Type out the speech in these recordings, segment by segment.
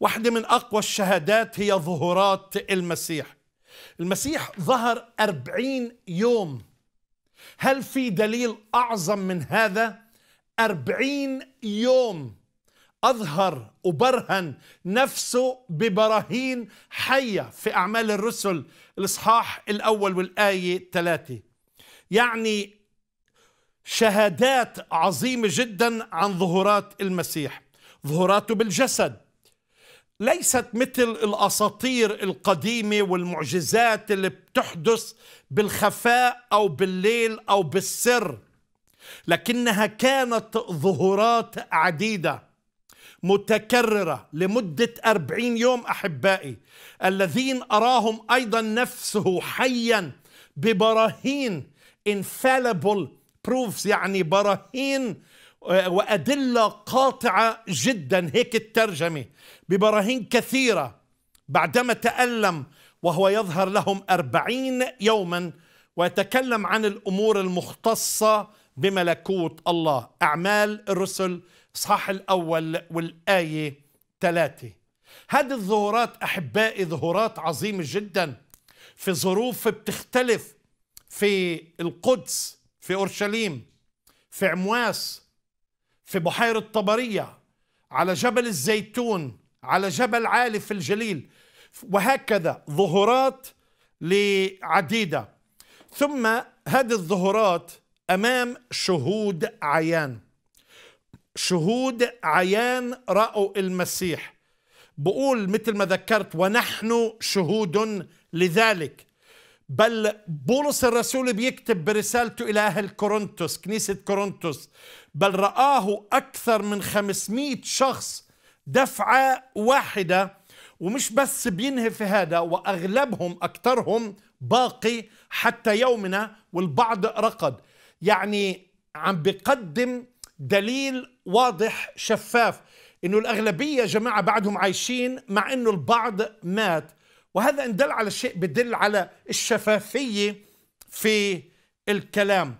واحدة من أقوى الشهادات هي ظهورات المسيح المسيح ظهر أربعين يوم هل في دليل أعظم من هذا؟ أربعين يوم أظهر وبرهن نفسه ببراهين حية في أعمال الرسل الإصحاح الأول والآية ثلاثة يعني شهادات عظيمة جدا عن ظهورات المسيح ظهوراته بالجسد ليست مثل الاساطير القديمه والمعجزات اللي بتحدث بالخفاء او بالليل او بالسر لكنها كانت ظهورات عديده متكرره لمده اربعين يوم احبائي الذين اراهم ايضا نفسه حيا ببراهين infallible proofs يعني براهين وأدلة قاطعة جدا هيك الترجمة ببراهين كثيرة بعدما تألم وهو يظهر لهم أربعين يوما ويتكلم عن الأمور المختصة بملكوت الله أعمال الرسل صح الأول والآية ثلاثة هذه الظهورات أحبائي ظهورات عظيمة جدا في ظروف بتختلف في القدس في أورشليم في عمواس في بحيرة طبرية على جبل الزيتون على جبل عالي في الجليل وهكذا ظهورات لعديدة ثم هذه الظهورات أمام شهود عيان شهود عيان رأوا المسيح بقول مثل ما ذكرت ونحن شهود لذلك بل بولس الرسول بيكتب برسالته إلى أهل كورنثوس كنيسة كورنثوس بل رآه أكثر من 500 شخص دفعة واحدة ومش بس بينهي في هذا وأغلبهم أكثرهم باقي حتى يومنا والبعض رقد يعني عم بقدم دليل واضح شفاف انه الاغلبيه جماعه بعدهم عايشين مع انه البعض مات وهذا ان دل على شيء بدل على الشفافيه في الكلام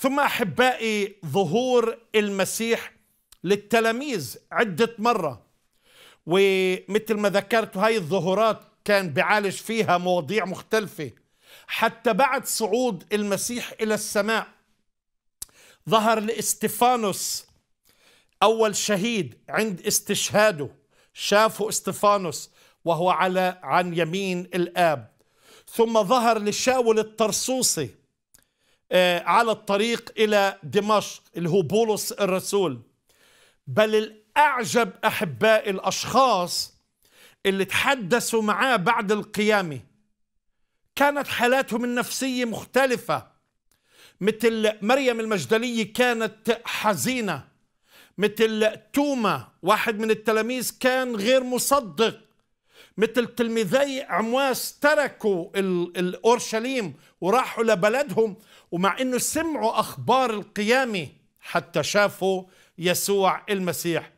ثم احبائي ظهور المسيح للتلاميذ عده مره ومثل ما ذكرت هاي الظهورات كان بعالج فيها مواضيع مختلفه حتى بعد صعود المسيح الى السماء ظهر لاستفانوس اول شهيد عند استشهاده شافه استفانوس وهو على عن يمين الاب ثم ظهر لشاول الطرسوسي آه، على الطريق إلى دمشق اللي هو بولس الرسول بل الأعجب أحباء الأشخاص اللي تحدثوا معاه بعد القيامة كانت حالاتهم النفسية مختلفة مثل مريم المجدلية كانت حزينة مثل توما واحد من التلاميذ كان غير مصدق مثل تلميذي عمواس تركوا الاورشليم وراحوا لبلدهم ومع انه سمعوا اخبار القيامه حتى شافوا يسوع المسيح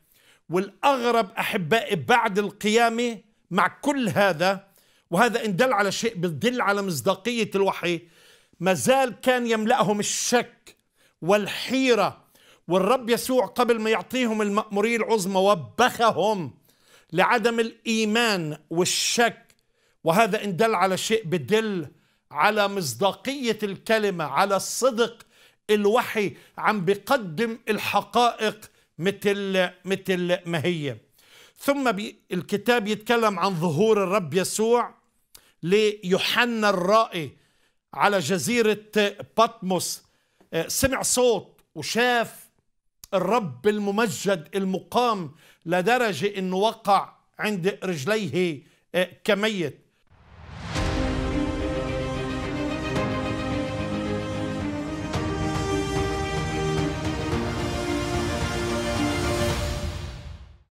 والاغرب احبائي بعد القيامه مع كل هذا وهذا ان دل على شيء بدل على مصداقيه الوحي ما زال كان يملاهم الشك والحيره والرب يسوع قبل ما يعطيهم المأمورية العظمى وبخهم لعدم الايمان والشك وهذا ان دل على شيء بدل على مصداقيه الكلمه على الصدق الوحي عم بقدم الحقائق مثل مثل ما هي ثم الكتاب يتكلم عن ظهور الرب يسوع ليوحنا الرائي على جزيره بطمس آه، سمع صوت وشاف الرب الممجد المقام لدرجة أنه وقع عند رجليه آه، كميت